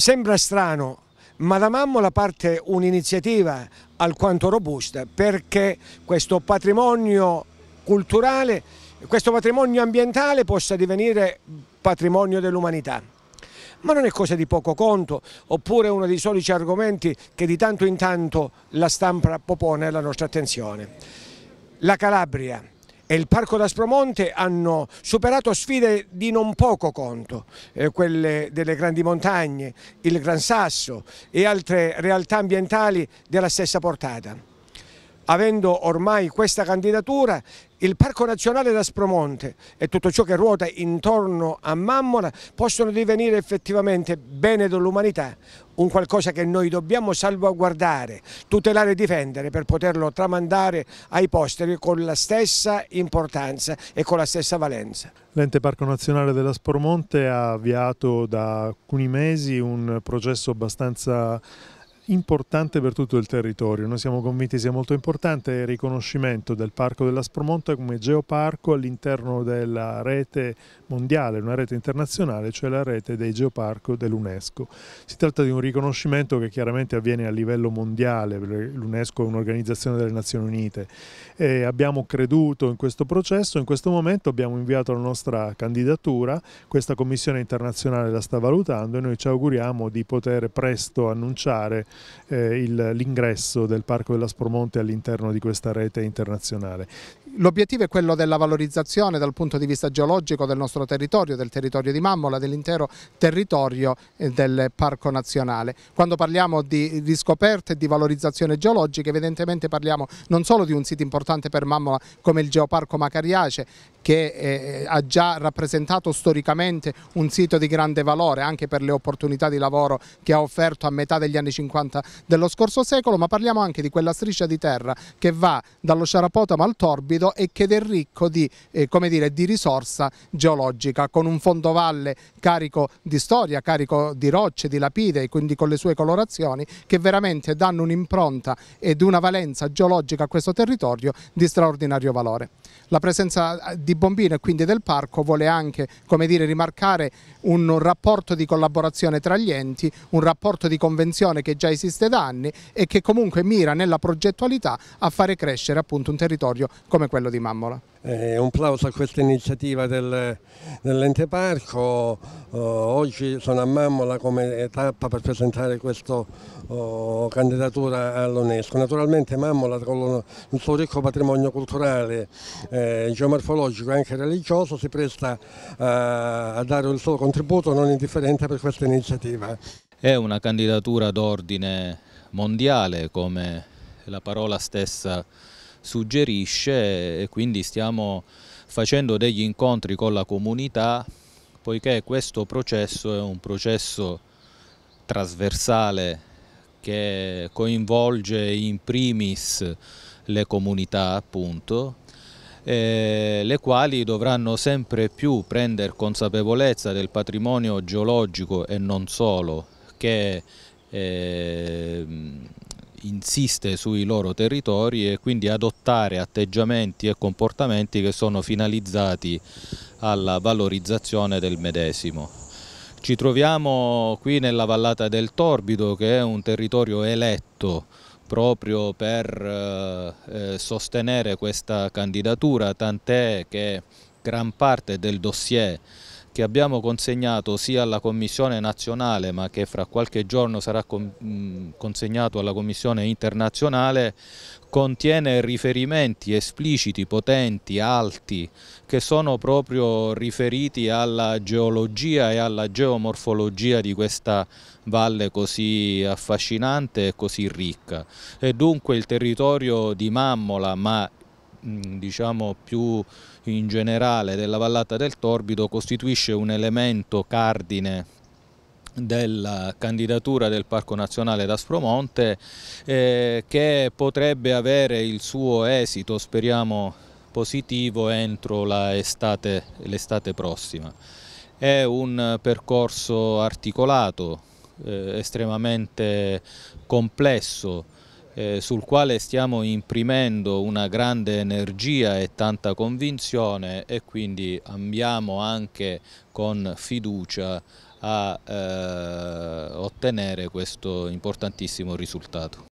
Sembra strano, ma da Mammola parte un'iniziativa alquanto robusta perché questo patrimonio culturale, questo patrimonio ambientale possa divenire patrimonio dell'umanità. Ma non è cosa di poco conto, oppure uno dei solici argomenti che di tanto in tanto la stampa popone alla nostra attenzione. La Calabria, e il Parco d'Aspromonte hanno superato sfide di non poco conto, eh, quelle delle grandi montagne, il Gran Sasso e altre realtà ambientali della stessa portata avendo ormai questa candidatura, il Parco Nazionale d'Aspromonte e tutto ciò che ruota intorno a Mammola possono divenire effettivamente bene dell'umanità, un qualcosa che noi dobbiamo salvaguardare, tutelare e difendere per poterlo tramandare ai posteri con la stessa importanza e con la stessa valenza. L'ente Parco Nazionale dell'Aspromonte ha avviato da alcuni mesi un processo abbastanza importante per tutto il territorio. Noi siamo convinti sia molto importante il riconoscimento del Parco della Spromonta come geoparco all'interno della rete mondiale, una rete internazionale, cioè la rete dei geoparco dell'UNESCO. Si tratta di un riconoscimento che chiaramente avviene a livello mondiale, l'UNESCO è un'organizzazione delle Nazioni Unite. E abbiamo creduto in questo processo, in questo momento abbiamo inviato la nostra candidatura, questa commissione internazionale la sta valutando e noi ci auguriamo di poter presto annunciare eh, l'ingresso del Parco della dell'Aspromonte all'interno di questa rete internazionale. L'obiettivo è quello della valorizzazione dal punto di vista geologico del nostro territorio, del territorio di Mammola, dell'intero territorio eh, del Parco Nazionale. Quando parliamo di riscoperte e di valorizzazione geologica evidentemente parliamo non solo di un sito importante per Mammola come il Geoparco Macariace che eh, ha già rappresentato storicamente un sito di grande valore anche per le opportunità di lavoro che ha offerto a metà degli anni 50 dello scorso secolo, ma parliamo anche di quella striscia di terra che va dallo Sciarapotamo al Torbido solido e che è ricco di, eh, dire, di risorsa geologica, con un fondovalle carico di storia, carico di rocce, di lapide, quindi con le sue colorazioni, che veramente danno un'impronta ed una valenza geologica a questo territorio di straordinario valore. La presenza eh, di Bombino e quindi del parco vuole anche dire, rimarcare un rapporto di collaborazione tra gli enti, un rapporto di convenzione che già esiste da anni e che comunque mira nella progettualità a fare crescere appunto un territorio come questo quello di Mammola. Eh, un plauso a questa iniziativa del, dell'ente parco, oh, oggi sono a Mammola come tappa per presentare questa oh, candidatura all'UNESCO. Naturalmente Mammola con il suo ricco patrimonio culturale, eh, geomorfologico e anche religioso si presta a, a dare il suo contributo non indifferente per questa iniziativa. È una candidatura d'ordine mondiale come la parola stessa suggerisce e quindi stiamo facendo degli incontri con la comunità poiché questo processo è un processo trasversale che coinvolge in primis le comunità appunto eh, le quali dovranno sempre più prendere consapevolezza del patrimonio geologico e non solo che eh, insiste sui loro territori e quindi adottare atteggiamenti e comportamenti che sono finalizzati alla valorizzazione del medesimo. Ci troviamo qui nella vallata del Torbido che è un territorio eletto proprio per eh, eh sostenere questa candidatura, tant'è che gran parte del dossier che abbiamo consegnato sia alla Commissione nazionale ma che fra qualche giorno sarà mm, consegnato alla Commissione internazionale contiene riferimenti espliciti, potenti, alti, che sono proprio riferiti alla geologia e alla geomorfologia di questa valle così affascinante e così ricca. E dunque il territorio di Mammola, ma diciamo più in generale della vallata del Torbido costituisce un elemento cardine della candidatura del Parco Nazionale d'Aspromonte eh, che potrebbe avere il suo esito, speriamo positivo, entro l'estate prossima. È un percorso articolato, eh, estremamente complesso, eh, sul quale stiamo imprimendo una grande energia e tanta convinzione e quindi andiamo anche con fiducia a eh, ottenere questo importantissimo risultato.